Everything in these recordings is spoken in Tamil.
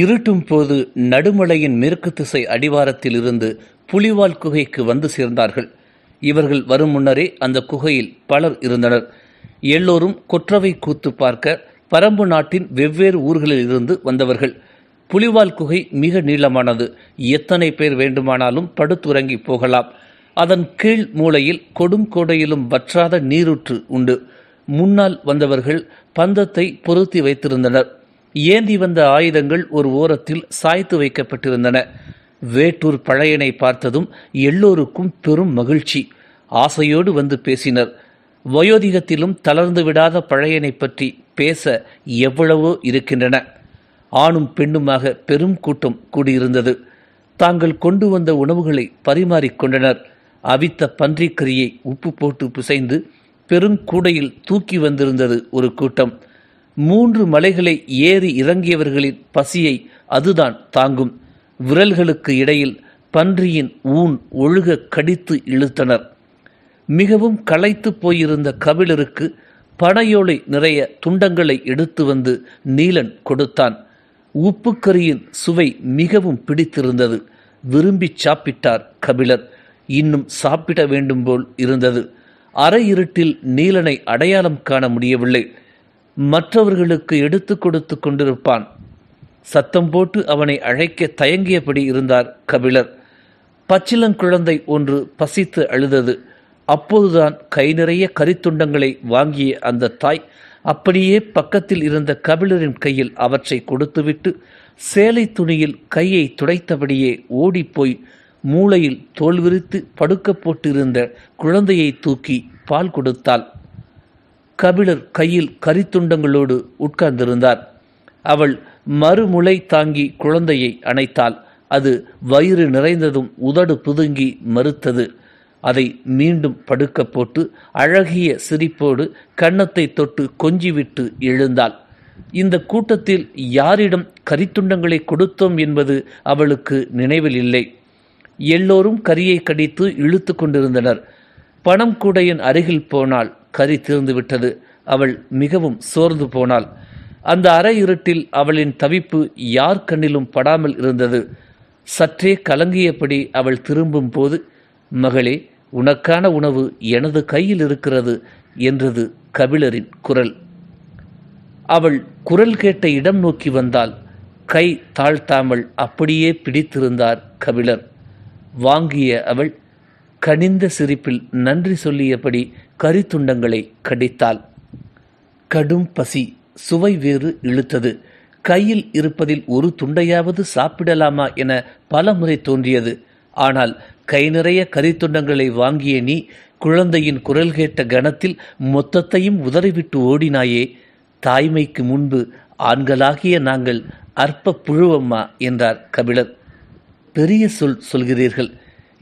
இருட்டும் போது நடுமலையின் மேற்கு திசை அடிவாரத்தில் இருந்து புலிவால் குகைக்கு வந்து சேர்ந்தார்கள் இவர்கள் வரும் முன்னரே அந்த குகையில் பலர் இருந்தனர் எல்லோரும் கொற்றவை கூத்து பார்க்க பரம்பு நாட்டின் வெவ்வேறு ஊர்களில் இருந்து வந்தவர்கள் புலிவால் குகை மிக நீளமானது எத்தனை பேர் வேண்டுமானாலும் படுத்துறங்கி போகலாம் அதன் கீழ் மூலையில் கொடும் கோடையிலும் வற்றாத நீரூற்று உண்டு முன்னால் வந்தவர்கள் பந்தத்தை பொருத்தி வைத்திருந்தனர் ஏந்தி வந்த ஆயுதங்கள் ஒரு ஓரத்தில் சாய்த்து வைக்கப்பட்டிருந்தன வேட்டூர் பழையனை பார்த்ததும் எல்லோருக்கும் பெரும் மகிழ்ச்சி ஆசையோடு வந்து பேசினர் வயோதிகத்திலும் தளர்ந்து விடாத பழையனை பற்றி பேச எவ்வளவோ இருக்கின்றன ஆணும் பெண்ணுமாக பெரும் கூட்டம் கூடியிருந்தது தாங்கள் கொண்டு வந்த உணவுகளை பரிமாறிக்கொண்டனர் அவித்த பன்றிக்கரியை உப்பு போட்டு பிசைந்து பெருங்கூடையில் தூக்கி வந்திருந்தது ஒரு கூட்டம் மூன்று மலைகளை ஏறி இறங்கியவர்களின் பசியை அதுதான் தாங்கும் விரல்களுக்கு இடையில் பன்றியின் ஊன் ஒழுக கடித்து இழுத்தனர் மிகவும் களைத்து போயிருந்த கபிலருக்கு பனையோலை நிறைய துண்டங்களை எடுத்து வந்து நீலன் கொடுத்தான் உப்புக்கரியின் சுவை மிகவும் பிடித்திருந்தது விரும்பி சாப்பிட்டார் கபிலர் இன்னும் சாப்பிட வேண்டும் போல் இருந்தது அரை இருட்டில் நீலனை அடையாளம் காண முடியவில்லை மற்றவர்களுக்கு எடுத்து கொடுத்து கொண்டிருப்பான் சத்தம் போட்டு அவனை அழைக்க தயங்கியபடி இருந்தார் கபிலர் பச்சிலங்குழந்தை ஒன்று பசித்து அழுதது அப்போதுதான் கை நிறைய கரித்துண்டங்களை வாங்கிய அந்த தாய் அப்படியே பக்கத்தில் இருந்த கபிலரின் கையில் அவற்றை கொடுத்துவிட்டு சேலை துணியில் கையை துடைத்தபடியே ஓடிப்போய் மூளையில் தோல் விரித்து படுக்க போட்டிருந்த குழந்தையை தூக்கி பால் கொடுத்தாள் கபிலர் கையில் கரித்துண்டங்களோடு உட்கார்ந்திருந்தார் அவள் மறுமுளை தாங்கி குழந்தையை அணைத்தாள் அது வயிறு நிறைந்ததும் உதடு புதுங்கி மறுத்தது அதை மீண்டும் படுக்க போட்டு அழகிய சிரிப்போடு கன்னத்தை தொட்டு கொஞ்சிவிட்டு எழுந்தாள் இந்த கூட்டத்தில் யாரிடம் கரித்துண்டங்களை கொடுத்தோம் என்பது அவளுக்கு நினைவில் இல்லை எல்லோரும் கரியை கடித்து இழுத்து கொண்டிருந்தனர் பணம் கூடையின் அருகில் போனாள் கறி தீர்ந்து விட்டது அவள் மிகவும் சோர்ந்து போனாள் அந்த அரை இருட்டில் அவளின் தவிப்பு யார் கண்ணிலும் படாமல் இருந்தது சற்றே கலங்கியபடி அவள் திரும்பும் போது மகளே உனக்கான உணவு எனது கையில் இருக்கிறது என்றது கபிலரின் குரல் அவள் குரல் கேட்ட இடம் நோக்கி வந்தால் கை தாழ்த்தாமல் அப்படியே பிடித்திருந்தார் கபிலர் வாங்கிய அவள் கனிந்த சிரிப்பில் நன்றி சொல்லியபடி கரித்துண்டங்களை கடித்தாள் கடும் பசி சுவை வேறு இழுத்தது கையில் இருப்பதில் ஒரு துண்டையாவது சாப்பிடலாமா என பல முறை தோன்றியது ஆனால் கை நிறைய கரித்துண்டங்களை வாங்கிய நீ குழந்தையின் குரல் கேட்ட கணத்தில் மொத்தத்தையும் உதறிவிட்டு ஓடினாயே தாய்மைக்கு முன்பு ஆண்களாகிய நாங்கள் அற்ப புழுவம்மா என்றார் கபிலர் பெரிய சொல் சொல்கிறீர்கள்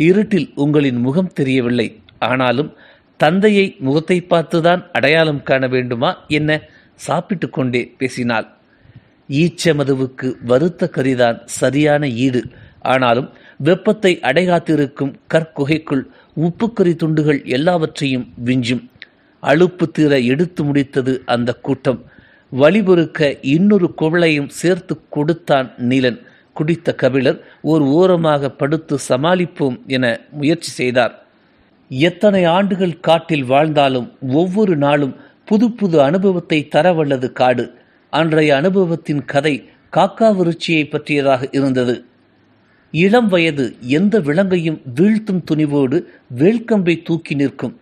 இருட்டில் உங்களின் முகம் தெரியவில்லை ஆனாலும் தந்தையை முகத்தை பார்த்துதான் அடையாளம் காண வேண்டுமா என்ன சாப்பிட்டு கொண்டே பேசினாள் ஈச்சமதுவுக்கு வருத்த கரிதான் சரியான ஈடு ஆனாலும் வெப்பத்தை அடைகாத்திருக்கும் கற்குகைக்குள் உப்புக்கறி துண்டுகள் எல்லாவற்றையும் விஞ்சும் அழுப்பு தீர எடுத்து முடித்தது அந்த கூட்டம் வழிபொறுக்க இன்னொரு குவளையும் சேர்த்து கொடுத்தான் நீலன் குடித்த கபிலர் ஓர் ஓரமாக படுத்து சமாளிப்போம் என முயற்சி செய்தார் எத்தனை ஆண்டுகள் காட்டில் வாழ்ந்தாலும் ஒவ்வொரு நாளும் புது புது அனுபவத்தை தரவல்லது காடு அன்றைய அனுபவத்தின் கதை காக்காவிருச்சியை பற்றியதாக இருந்தது இளம் வயது எந்த விலங்கையும் வீழ்த்தும் துணிவோடு வேல்கம்பை தூக்கி நிற்கும்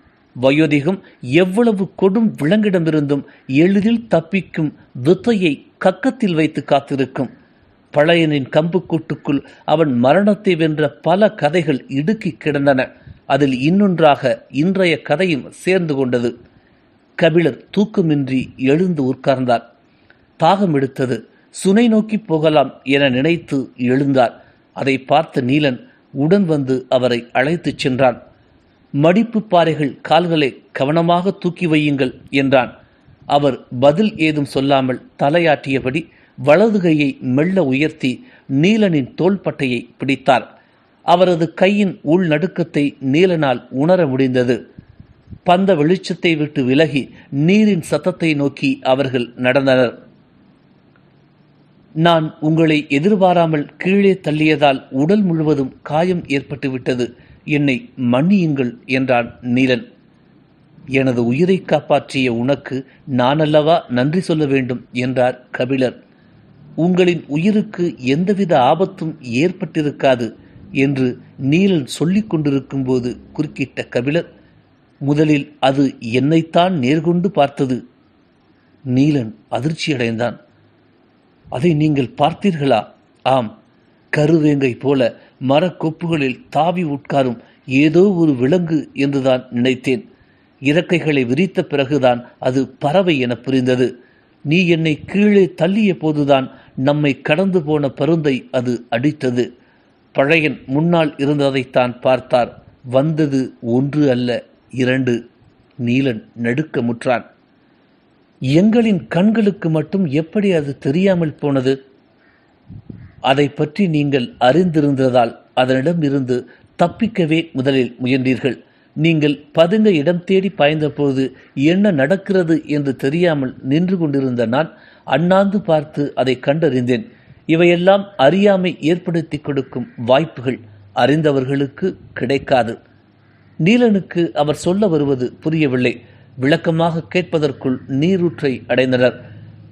வயோதிகம் எவ்வளவு கொடும் விலங்கிடமிருந்தும் எளிதில் தப்பிக்கும் வித்தையை கக்கத்தில் வைத்து காத்திருக்கும் பழையனின் கம்புக்கூட்டுக்குள் அவன் மரணத்தை வென்ற பல கதைகள் இடுக்கி கிடந்தன அதில் இன்னொன்றாக இன்றைய கதையும் சேர்ந்து கொண்டது கபிலர் தூக்கமின்றி எழுந்து உட்கார்ந்தார் தாகம் எடுத்தது சுனை நோக்கி போகலாம் என நினைத்து எழுந்தார் அதை பார்த்த நீலன் உடன் வந்து அவரை அழைத்துச் சென்றான் மடிப்பு பாறைகள் கால்களை கவனமாக தூக்கி வையுங்கள் என்றான் அவர் பதில் ஏதும் சொல்லாமல் தலையாட்டியபடி வலது கையை மெல்ல உயர்த்தி நீலனின் தோள்பட்டையை பிடித்தார் அவரது கையின் உள்நடுக்கத்தை நீலனால் உணர முடிந்தது பந்த வெளிச்சத்தை விட்டு விலகி நீரின் சத்தத்தை நோக்கி அவர்கள் நடந்தனர் நான் உங்களை எதிர்பாராமல் கீழே தள்ளியதால் உடல் முழுவதும் காயம் ஏற்பட்டுவிட்டது என்னை மன்னியுங்கள் என்றான் நீலன் எனது உயிரை காப்பாற்றிய உனக்கு நானல்லவா நன்றி சொல்ல வேண்டும் என்றார் கபிலர் உங்களின் உயிருக்கு எந்தவித ஆபத்தும் ஏற்பட்டிருக்காது என்று நீலன் சொல்லிக் கொண்டிருக்கும் போது குறுக்கிட்ட கபிலர் முதலில் அது என்னைத்தான் நேர்கொண்டு பார்த்தது நீலன் அதிர்ச்சியடைந்தான் அதை நீங்கள் பார்த்தீர்களா ஆம் கருவேங்கை போல மரக்கொப்புகளில் தாவி உட்காரும் ஏதோ ஒரு விலங்கு என்றுதான் நினைத்தேன் இறக்கைகளை விரித்த பிறகுதான் அது பறவை என புரிந்தது நீ என்னை கீழே தள்ளிய போதுதான் நம்மை கடந்து போன பருந்தை அது அடித்தது பழையன் முன்னால் இருந்ததைத்தான் பார்த்தார் வந்தது ஒன்று அல்ல இரண்டு நீலன் நடுக்க முற்றான் எங்களின் கண்களுக்கு மட்டும் எப்படி அது தெரியாமல் போனது அதை பற்றி நீங்கள் அறிந்திருந்ததால் அதனிடம் இருந்து தப்பிக்கவே முதலில் முயன்றீர்கள் நீங்கள் பதுங்க இடம் தேடி பாய்ந்தபோது என்ன நடக்கிறது என்று தெரியாமல் நின்று கொண்டிருந்த நான் அண்ணாந்து பார்த்து அதை கண்டறிந்தேன் இவையெல்லாம் அறியாமை ஏற்படுத்தி கொடுக்கும் வாய்ப்புகள் அறிந்தவர்களுக்கு கிடைக்காது நீலனுக்கு அவர் சொல்ல வருவது புரியவில்லை விளக்கமாக கேட்பதற்குள் நீரூற்றை அடைந்தனர்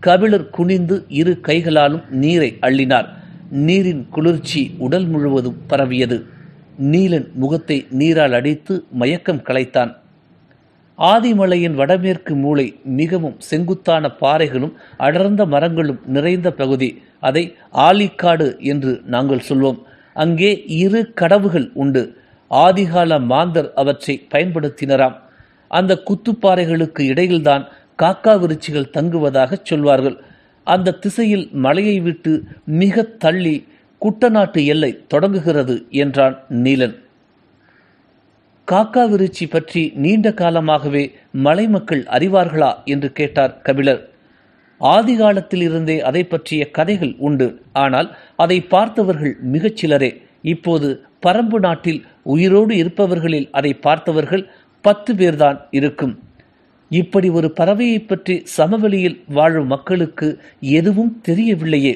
கபிலர் குனிந்து இரு கைகளாலும் நீரை அள்ளினார் நீரின் குளிர்ச்சி உடல் முழுவதும் பரவியது நீலன் முகத்தை நீரால் அடித்து மயக்கம் களைத்தான் ஆதிமலையின் வடமேற்கு மூளை மிகவும் செங்குத்தான பாறைகளும் அடர்ந்த மரங்களும் நிறைந்த பகுதி அதை ஆலிக்காடு என்று நாங்கள் சொல்வோம் அங்கே இரு கடவுகள் உண்டு ஆதிகால மாந்தர் அவற்றை பயன்படுத்தினராம் அந்த குத்துப்பாறைகளுக்கு இடையில்தான் காக்கா விருச்சிகள் தங்குவதாக சொல்வார்கள் அந்த திசையில் மலையை விட்டு மிக தள்ளி குட்டநாட்டு எல்லை தொடங்குகிறது என்றான் நீலன் காக்கா விருச்சி பற்றி நீண்ட காலமாகவே மலை மக்கள் அறிவார்களா என்று கேட்டார் கபிலர் இருந்தே அதை பற்றிய கதைகள் உண்டு ஆனால் அதை பார்த்தவர்கள் மிகச் சிலரே இப்போது பரம்பு நாட்டில் உயிரோடு இருப்பவர்களில் அதை பார்த்தவர்கள் பத்து பேர்தான் இருக்கும் இப்படி ஒரு பறவையை பற்றி சமவெளியில் வாழும் மக்களுக்கு எதுவும் தெரியவில்லையே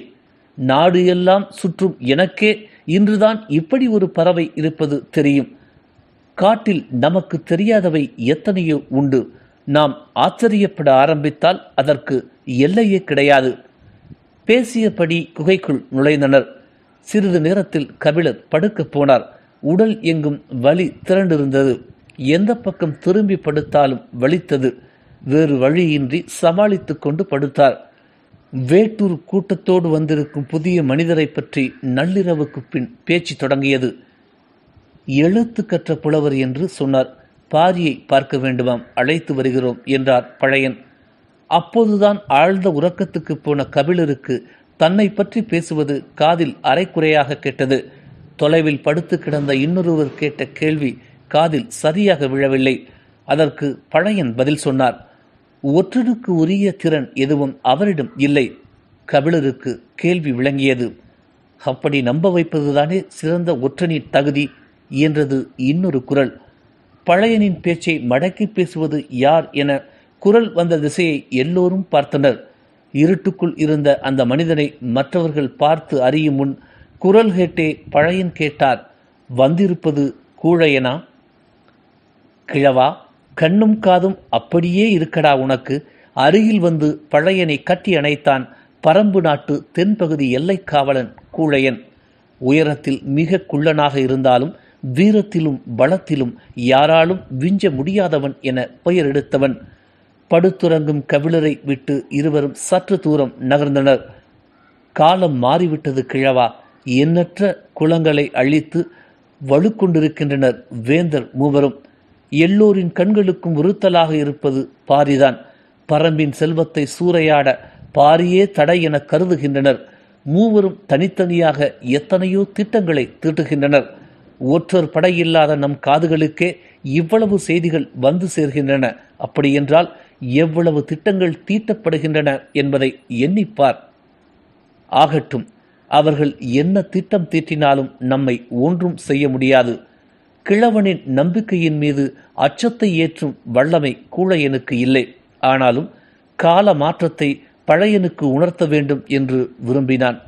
நாடு எல்லாம் சுற்றும் எனக்கே இன்றுதான் இப்படி ஒரு பறவை இருப்பது தெரியும் காட்டில் நமக்கு தெரியாதவை எத்தனையோ உண்டு நாம் ஆச்சரியப்பட ஆரம்பித்தால் அதற்கு எல்லையே கிடையாது பேசியபடி குகைக்குள் நுழைந்தனர் சிறிது நேரத்தில் கபிலர் படுக்கப் போனார் உடல் எங்கும் வலி திரண்டிருந்தது எந்த பக்கம் திரும்பி படுத்தாலும் வலித்தது வேறு வழியின்றி சமாளித்துக் கொண்டு படுத்தார் வேட்டூர் கூட்டத்தோடு வந்திருக்கும் புதிய மனிதரை பற்றி நள்ளிரவுக்கு பின் பேச்சு தொடங்கியது எழுத்து கற்ற புலவர் என்று சொன்னார் பாரியை பார்க்க வேண்டுமாம் அழைத்து வருகிறோம் என்றார் பழையன் அப்போதுதான் ஆழ்ந்த உறக்கத்துக்கு போன கபிலருக்கு தன்னை பற்றி பேசுவது காதில் அரைக்குறையாக கேட்டது தொலைவில் படுத்து கிடந்த இன்னொருவர் கேட்ட கேள்வி காதில் சரியாக விழவில்லை அதற்கு பழையன் பதில் சொன்னார் ஒற்றனுக்கு உரிய திறன் எதுவும் அவரிடம் இல்லை கபிலருக்கு கேள்வி விளங்கியது அப்படி நம்ப வைப்பதுதானே சிறந்த ஒற்றனின் தகுதி என்றது இன்னொரு குரல் பழையனின் பேச்சை மடக்கி பேசுவது யார் என குரல் வந்த திசையை எல்லோரும் பார்த்தனர் இருட்டுக்குள் இருந்த அந்த மனிதனை மற்றவர்கள் பார்த்து அறியும் முன் குரல் கேட்டே பழையன் கேட்டார் வந்திருப்பது கூழையனா கிழவா கண்ணும் காதும் அப்படியே இருக்கடா உனக்கு அருகில் வந்து பழையனை கட்டி அணைத்தான் பரம்பு நாட்டு தென்பகுதி எல்லைக்காவலன் கூழையன் உயரத்தில் மிக குள்ளனாக இருந்தாலும் வீரத்திலும் பலத்திலும் யாராலும் விஞ்ச முடியாதவன் என பெயர் எடுத்தவன் படுத்துறங்கும் கவிழரை விட்டு இருவரும் சற்று தூரம் நகர்ந்தனர் காலம் மாறிவிட்டது கிழவா எண்ணற்ற குளங்களை அழித்து வலுக்கொண்டிருக்கின்றனர் வேந்தர் மூவரும் எல்லோரின் கண்களுக்கும் உறுத்தலாக இருப்பது பாரிதான் பரம்பின் செல்வத்தை சூறையாட பாரியே தடை என கருதுகின்றனர் மூவரும் தனித்தனியாக எத்தனையோ திட்டங்களை தீட்டுகின்றனர் ஒற்றர் படையில்லாத நம் காதுகளுக்கே இவ்வளவு செய்திகள் வந்து சேர்கின்றன அப்படியென்றால் எவ்வளவு திட்டங்கள் தீட்டப்படுகின்றன என்பதை எண்ணிப்பார் ஆகட்டும் அவர்கள் என்ன திட்டம் தீட்டினாலும் நம்மை ஒன்றும் செய்ய முடியாது கிழவனின் நம்பிக்கையின் மீது அச்சத்தை ஏற்றும் வல்லமை கூழையனுக்கு இல்லை ஆனாலும் கால மாற்றத்தை பழையனுக்கு உணர்த்த வேண்டும் என்று விரும்பினான்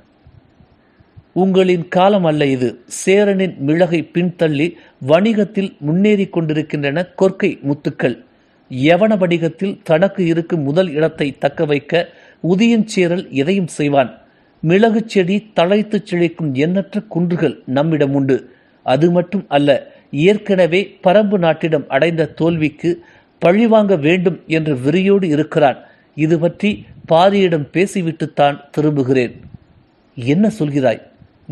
உங்களின் காலம் அல்ல இது சேரனின் மிளகை பின்தள்ளி வணிகத்தில் முன்னேறி கொண்டிருக்கின்றன கொற்கை முத்துக்கள் யவன வணிகத்தில் தனக்கு இருக்கும் முதல் இடத்தை தக்க வைக்க உதியஞ்சேரல் எதையும் செய்வான் மிளகு செடி தழைத்து செழிக்கும் எண்ணற்ற குன்றுகள் நம்மிடம் உண்டு அது மட்டும் அல்ல ஏற்கனவே பரம்பு நாட்டிடம் அடைந்த தோல்விக்கு பழிவாங்க வேண்டும் என்ற விரியோடு இருக்கிறான் இது பற்றி பாரியிடம் பேசிவிட்டுத்தான் திரும்புகிறேன் என்ன சொல்கிறாய்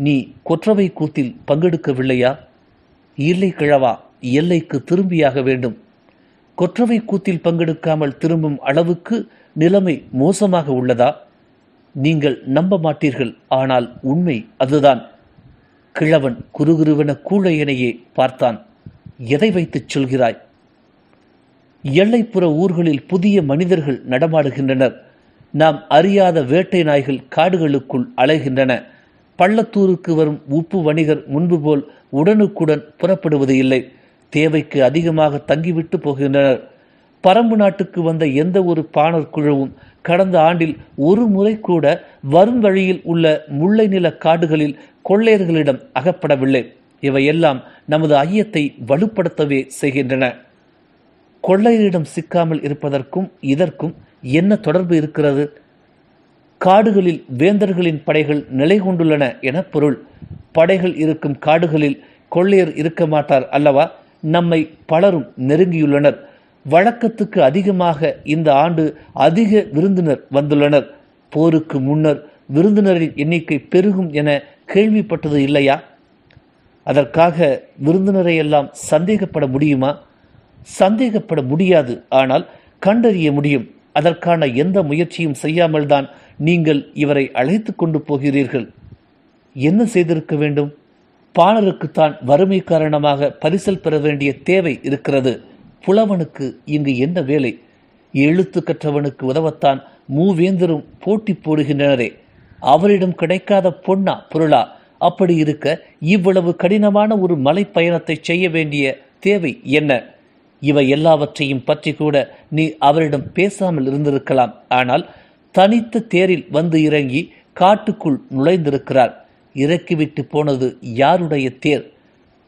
நீ கொற்றவை கூத்தில் பங்கெடுக்கவில்லையா இல்லை கிழவா எல்லைக்கு திரும்பியாக வேண்டும் கொற்றவை கூத்தில் பங்கெடுக்காமல் திரும்பும் அளவுக்கு நிலைமை மோசமாக உள்ளதா நீங்கள் நம்ப மாட்டீர்கள் ஆனால் உண்மை அதுதான் கிழவன் குறுகுருவன கூழையனையே பார்த்தான் எதை வைத்துச் சொல்கிறாய் எல்லைப்புற ஊர்களில் புதிய மனிதர்கள் நடமாடுகின்றனர் நாம் அறியாத வேட்டை நாய்கள் காடுகளுக்குள் அலைகின்றன பள்ளத்தூருக்கு வரும் உப்பு வணிகர் முன்பு போல் உடனுக்குடன் புறப்படுவது இல்லை தேவைக்கு அதிகமாக தங்கிவிட்டு போகின்றனர் பரம்பு நாட்டுக்கு வந்த எந்த ஒரு பாணர் குழுவும் கடந்த ஆண்டில் ஒரு முறை கூட வரும் வழியில் உள்ள முல்லை நில காடுகளில் கொள்ளையர்களிடம் அகப்படவில்லை இவையெல்லாம் நமது ஐயத்தை வலுப்படுத்தவே செய்கின்றன கொள்ளையரிடம் சிக்காமல் இருப்பதற்கும் இதற்கும் என்ன தொடர்பு இருக்கிறது காடுகளில் வேந்தர்களின் படைகள் நிலை கொண்டுள்ளன என பொருள் படைகள் இருக்கும் காடுகளில் கொள்ளையர் இருக்க மாட்டார் அல்லவா நம்மை பலரும் நெருங்கியுள்ளனர் வழக்கத்துக்கு அதிகமாக இந்த ஆண்டு அதிக விருந்தினர் வந்துள்ளனர் போருக்கு முன்னர் விருந்தினரின் எண்ணிக்கை பெருகும் என கேள்விப்பட்டது இல்லையா அதற்காக விருந்தினரை எல்லாம் சந்தேகப்பட முடியுமா சந்தேகப்பட முடியாது ஆனால் கண்டறிய முடியும் அதற்கான எந்த முயற்சியும் செய்யாமல் தான் நீங்கள் இவரை அழைத்து கொண்டு போகிறீர்கள் என்ன செய்திருக்க வேண்டும் பாணருக்கு தான் வறுமை காரணமாக பரிசல் பெற வேண்டிய தேவை இருக்கிறது புலவனுக்கு இங்கு என்ன வேலை எழுத்து கற்றவனுக்கு உதவத்தான் மூவேந்தரும் போட்டி போடுகின்றனரே அவரிடம் கிடைக்காத பொன்னா பொருளா அப்படி இருக்க இவ்வளவு கடினமான ஒரு மலை பயணத்தை செய்ய வேண்டிய தேவை என்ன இவை எல்லாவற்றையும் பற்றி கூட நீ அவரிடம் பேசாமல் இருந்திருக்கலாம் ஆனால் தனித்த தேரில் வந்து இறங்கி காட்டுக்குள் நுழைந்திருக்கிறார் இறக்கிவிட்டு போனது யாருடைய தேர்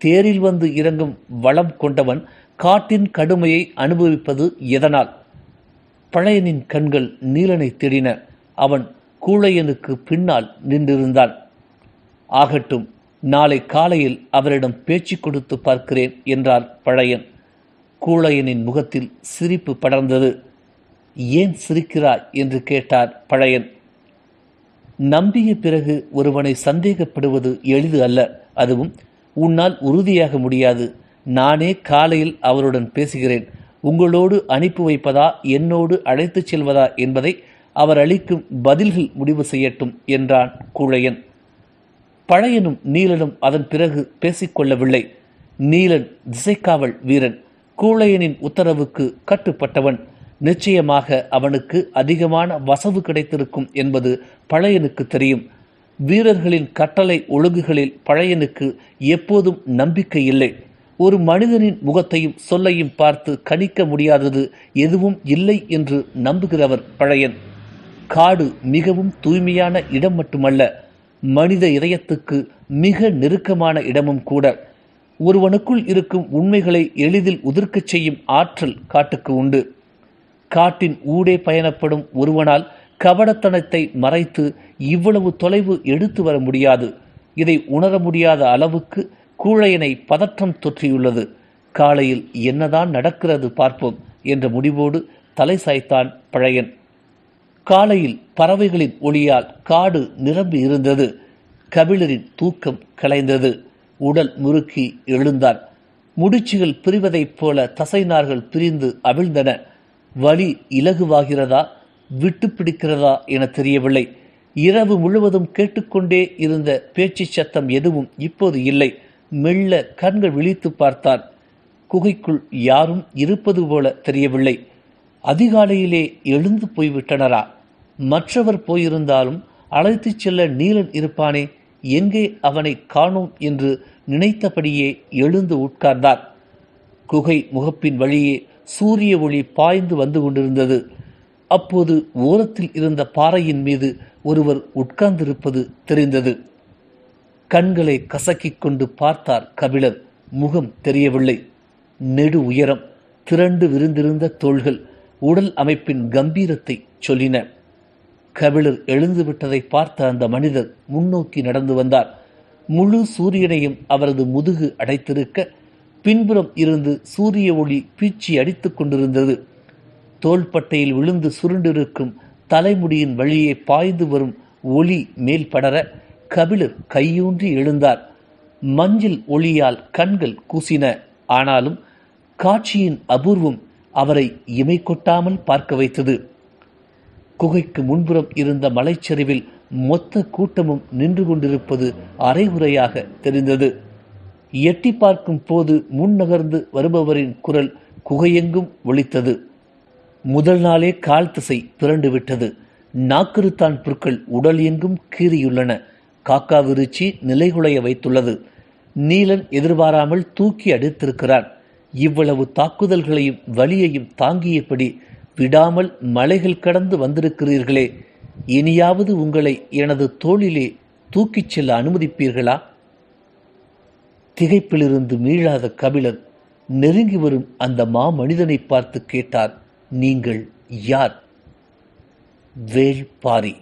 தேரில் வந்து இறங்கும் வளம் கொண்டவன் காட்டின் கடுமையை அனுபவிப்பது எதனால் பழையனின் கண்கள் நீலனை தேடின அவன் கூழையனுக்கு பின்னால் நின்றிருந்தான் ஆகட்டும் நாளை காலையில் அவரிடம் பேச்சு கொடுத்து பார்க்கிறேன் என்றார் பழையன் கூழையனின் முகத்தில் சிரிப்பு படர்ந்தது ஏன் சிரிக்கிறாய் என்று கேட்டார் பழையன் நம்பிய பிறகு ஒருவனை சந்தேகப்படுவது எளிது அல்ல அதுவும் உன்னால் உறுதியாக முடியாது நானே காலையில் அவருடன் பேசுகிறேன் உங்களோடு அனுப்பி வைப்பதா என்னோடு அழைத்துச் செல்வதா என்பதை அவர் அளிக்கும் பதில்கள் முடிவு செய்யட்டும் என்றான் கூழையன் பழையனும் நீலனும் அதன் பிறகு பேசிக்கொள்ளவில்லை நீலன் திசைக்காவல் வீரன் கூழையனின் உத்தரவுக்கு கட்டுப்பட்டவன் நிச்சயமாக அவனுக்கு அதிகமான வசவு கிடைத்திருக்கும் என்பது பழையனுக்கு தெரியும் வீரர்களின் கட்டளை ஒழுங்குகளில் பழையனுக்கு எப்போதும் நம்பிக்கை இல்லை ஒரு மனிதனின் முகத்தையும் சொல்லையும் பார்த்து கணிக்க முடியாதது எதுவும் இல்லை என்று நம்புகிறவர் பழையன் காடு மிகவும் தூய்மையான இடம் மட்டுமல்ல மனித இதயத்துக்கு மிக நெருக்கமான இடமும் கூட ஒருவனுக்குள் இருக்கும் உண்மைகளை எளிதில் உதிர்க்கச் செய்யும் ஆற்றல் காட்டுக்கு உண்டு காட்டின் ஊடே பயணப்படும் ஒருவனால் கபடத்தனத்தை மறைத்து இவ்வளவு தொலைவு எடுத்து வர முடியாது இதை உணர முடியாத அளவுக்கு கூழையனை பதற்றம் தொற்றியுள்ளது காலையில் என்னதான் நடக்கிறது பார்ப்போம் என்ற முடிவோடு தலை சாய்த்தான் பழையன் காலையில் பறவைகளின் ஒளியால் காடு நிரம்பி இருந்தது கபிலரின் தூக்கம் கலைந்தது உடல் முறுக்கி எழுந்தான் முடிச்சுகள் பிரிவதைப் போல தசைநார்கள் பிரிந்து அவிழ்ந்தன வலி இலகுவாகிறதா விட்டு பிடிக்கிறதா என தெரியவில்லை இரவு முழுவதும் கேட்டுக்கொண்டே இருந்த பேச்சு சத்தம் எதுவும் இப்போது இல்லை மெல்ல கண்கள் விழித்து பார்த்தான் குகைக்குள் யாரும் இருப்பது போல தெரியவில்லை அதிகாலையிலே எழுந்து போய்விட்டனரா மற்றவர் போயிருந்தாலும் அழைத்துச் செல்ல நீலன் இருப்பானே எங்கே அவனை காணோம் என்று நினைத்தபடியே எழுந்து உட்கார்ந்தார் குகை முகப்பின் வழியே சூரிய ஒளி பாய்ந்து வந்து கொண்டிருந்தது அப்போது ஓரத்தில் இருந்த பாறையின் மீது ஒருவர் உட்கார்ந்திருப்பது தெரிந்தது கண்களை கசக்கிக் கொண்டு பார்த்தார் கபிலர் முகம் தெரியவில்லை நெடு உயரம் திரண்டு விருந்திருந்த தோள்கள் உடல் அமைப்பின் கம்பீரத்தை சொல்லின கபிலர் எழுந்துவிட்டதை பார்த்த அந்த மனிதர் முன்னோக்கி நடந்து வந்தார் முழு சூரியனையும் அவரது முதுகு அடைத்திருக்க பின்புறம் இருந்து சூரிய ஒளி பீச்சி அடித்துக் கொண்டிருந்தது தோள்பட்டையில் விழுந்து சுருண்டிருக்கும் தலைமுடியின் வழியே பாய்ந்து வரும் ஒளி மேல் படர கபிலர் கையூன்றி எழுந்தார் மஞ்சள் ஒளியால் கண்கள் கூசின ஆனாலும் காட்சியின் அபூர்வம் அவரை இமை கொட்டாமல் பார்க்க வைத்தது குகைக்கு முன்புறம் இருந்த மலைச்சரிவில் மொத்த கூட்டமும் நின்று கொண்டிருப்பது அரைகுறையாக தெரிந்தது எட்டி பார்க்கும் போது முன் நகர்ந்து வருபவரின் குரல் குகையெங்கும் ஒழித்தது முதல் நாளே கால் திசை பிறண்டு விட்டது நாக்குறுத்தான் புற்கள் உடல் எங்கும் கீறியுள்ளன காக்கா விருச்சி நிலைகுலைய வைத்துள்ளது நீலன் எதிர்பாராமல் தூக்கி அடித்திருக்கிறான் இவ்வளவு தாக்குதல்களையும் வலியையும் தாங்கியபடி விடாமல் மலைகள் கடந்து வந்திருக்கிறீர்களே இனியாவது உங்களை எனது தோளிலே தூக்கிச் செல்ல அனுமதிப்பீர்களா திகைப்பிலிருந்து மீளாத கபிலர் நெருங்கி வரும் அந்த மாமனிதனை பார்த்து கேட்டார் நீங்கள் யார் வேள்பாரி